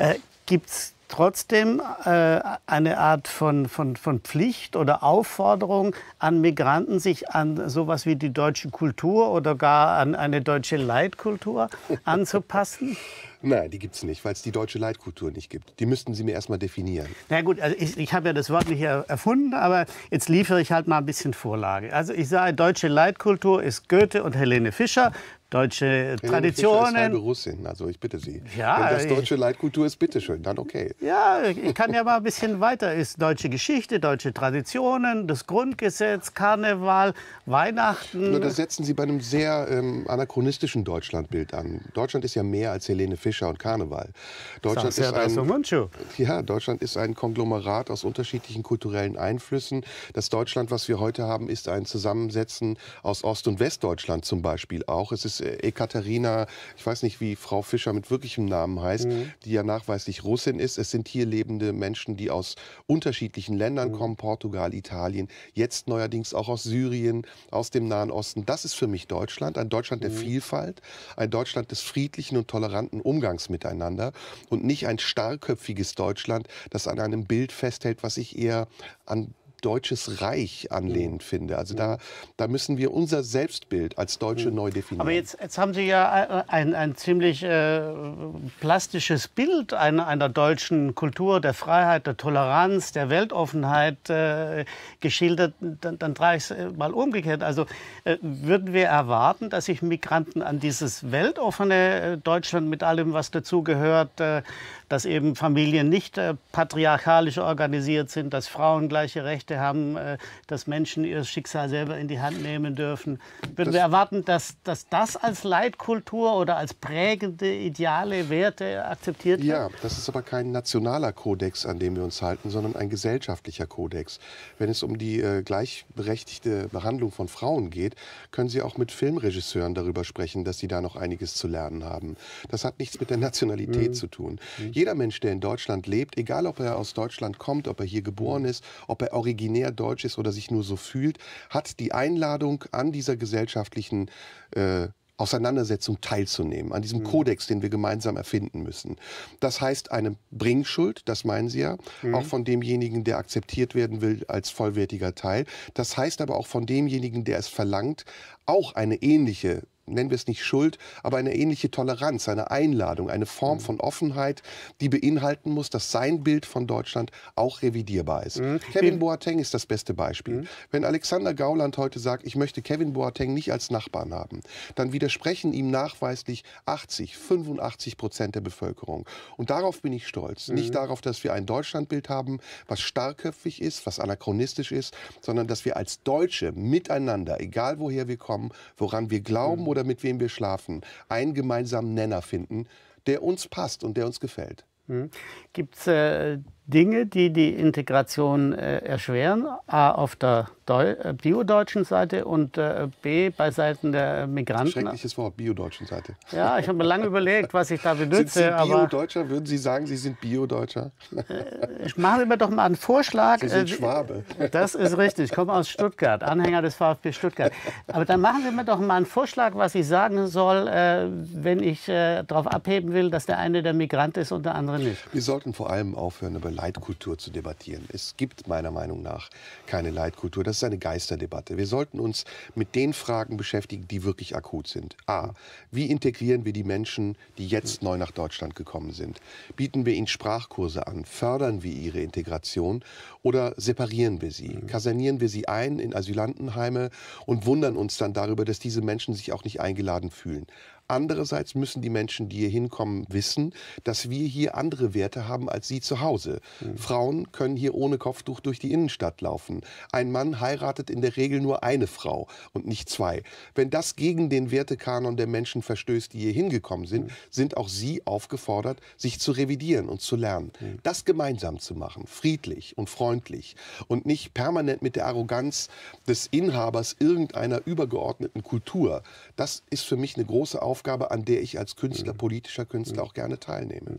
Äh, gibt es trotzdem äh, eine Art von, von, von Pflicht oder Aufforderung an Migranten, sich an sowas wie die deutsche Kultur oder gar an eine deutsche Leitkultur anzupassen? Nein, die gibt es nicht, weil es die deutsche Leitkultur nicht gibt. Die müssten Sie mir erstmal definieren. Na gut, also ich, ich habe ja das Wort nicht erfunden, aber jetzt liefere ich halt mal ein bisschen Vorlage. Also ich sage, deutsche Leitkultur ist Goethe und Helene Fischer deutsche äh, Traditionen. Ja, Russin, also ich bitte Sie. Ja, Wenn das deutsche Leitkultur ist, bitteschön, dann okay. Ja, ich kann ja mal ein bisschen weiter. Ist deutsche Geschichte, deutsche Traditionen, das Grundgesetz, Karneval, Weihnachten. Nur das setzen Sie bei einem sehr ähm, anachronistischen Deutschlandbild an. Deutschland ist ja mehr als Helene Fischer und Karneval. Deutschland ist ein, ja, Deutschland ist ein Konglomerat aus unterschiedlichen kulturellen Einflüssen. Das Deutschland, was wir heute haben, ist ein Zusammensetzen aus Ost- und Westdeutschland zum Beispiel auch. Es ist Ekaterina, ich weiß nicht, wie Frau Fischer mit wirklichem Namen heißt, mhm. die ja nachweislich Russin ist. Es sind hier lebende Menschen, die aus unterschiedlichen Ländern mhm. kommen, Portugal, Italien, jetzt neuerdings auch aus Syrien, aus dem Nahen Osten. Das ist für mich Deutschland, ein Deutschland der mhm. Vielfalt, ein Deutschland des friedlichen und toleranten Umgangs miteinander und nicht ein starrköpfiges Deutschland, das an einem Bild festhält, was ich eher an deutsches Reich anlehnend mhm. finde. Also da, mhm. da müssen wir unser Selbstbild als Deutsche mhm. neu definieren. Aber jetzt, jetzt haben Sie ja äh, ein, ein ziemlich äh, plastisches Bild einer, einer deutschen Kultur, der Freiheit, der Toleranz, der Weltoffenheit äh, geschildert. Dann, dann drehe ich es äh, mal umgekehrt. Also äh, würden wir erwarten, dass sich Migranten an dieses weltoffene äh, Deutschland mit allem, was dazugehört, dass eben Familien nicht patriarchalisch organisiert sind, dass Frauen gleiche Rechte Grundrechte haben, äh, dass Menschen ihr Schicksal selber in die Hand nehmen dürfen. Würden das wir erwarten, dass, dass das als Leitkultur oder als prägende ideale Werte akzeptiert wird? Ja, das ist aber kein nationaler Kodex, an dem wir uns halten, sondern ein gesellschaftlicher Kodex. Wenn es um die äh, gleichberechtigte Behandlung von Frauen geht, können Sie auch mit Filmregisseuren darüber sprechen, dass sie da noch einiges zu lernen haben. Das hat nichts mit der Nationalität mhm. zu tun. Mhm. Jeder Mensch, der in Deutschland lebt, egal ob er aus Deutschland kommt, ob er hier geboren mhm. ist, ob er originär originär deutsch ist oder sich nur so fühlt, hat die Einladung an dieser gesellschaftlichen äh, Auseinandersetzung teilzunehmen, an diesem mhm. Kodex, den wir gemeinsam erfinden müssen. Das heißt eine Bringschuld, das meinen Sie ja, mhm. auch von demjenigen, der akzeptiert werden will als vollwertiger Teil. Das heißt aber auch von demjenigen, der es verlangt, auch eine ähnliche nennen wir es nicht Schuld, aber eine ähnliche Toleranz, eine Einladung, eine Form mhm. von Offenheit, die beinhalten muss, dass sein Bild von Deutschland auch revidierbar ist. Mhm. Kevin Boateng ist das beste Beispiel. Mhm. Wenn Alexander Gauland heute sagt, ich möchte Kevin Boateng nicht als Nachbarn haben, dann widersprechen ihm nachweislich 80, 85 Prozent der Bevölkerung. Und darauf bin ich stolz. Mhm. Nicht darauf, dass wir ein Deutschlandbild haben, was starrköpfig ist, was anachronistisch ist, sondern dass wir als Deutsche miteinander, egal woher wir kommen, woran wir glauben mhm. oder oder mit wem wir schlafen, einen gemeinsamen Nenner finden, der uns passt und der uns gefällt. Hm. Gibt es äh, Dinge, die die Integration äh, erschweren, a, auf der Deu äh, biodeutschen Seite und äh, b, bei Seiten der Migranten. Schreckliches Wort, biodeutschen Seite. Ja, ich habe mir lange überlegt, was ich da benutze. Sind Sie Biodeutscher? Würden Sie sagen, Sie sind Biodeutscher? Äh, machen Sie mir doch mal einen Vorschlag. Sie sind äh, Schwabe. Das ist richtig, ich komme aus Stuttgart, Anhänger des VfB Stuttgart. Aber dann machen Sie mir doch mal einen Vorschlag, was ich sagen soll, äh, wenn ich darauf abheben will, dass der eine der Migrant ist und der andere nicht. Wir sollten vor allem aufhören, über Leitkultur zu debattieren. Es gibt meiner Meinung nach keine Leitkultur. Das ist eine Geisterdebatte. Wir sollten uns mit den Fragen beschäftigen, die wirklich akut sind. A. Wie integrieren wir die Menschen, die jetzt neu nach Deutschland gekommen sind? Bieten wir ihnen Sprachkurse an? Fördern wir ihre Integration? Oder separieren wir sie? Mhm. Kasernieren wir sie ein in Asylantenheime und wundern uns dann darüber, dass diese Menschen sich auch nicht eingeladen fühlen? Andererseits müssen die Menschen, die hier hinkommen, wissen, dass wir hier andere Werte haben als sie zu Hause. Mhm. Frauen können hier ohne Kopftuch durch die Innenstadt laufen. Ein Mann heiratet in der Regel nur eine Frau und nicht zwei. Wenn das gegen den Wertekanon der Menschen verstößt, die hier hingekommen sind, mhm. sind auch sie aufgefordert, sich zu revidieren und zu lernen. Mhm. Das gemeinsam zu machen, friedlich und freundlich und nicht permanent mit der Arroganz des Inhabers irgendeiner übergeordneten Kultur. Das ist für mich eine große Aufgabe Aufgabe, an der ich als Künstler, mhm. politischer Künstler mhm. auch gerne teilnehme.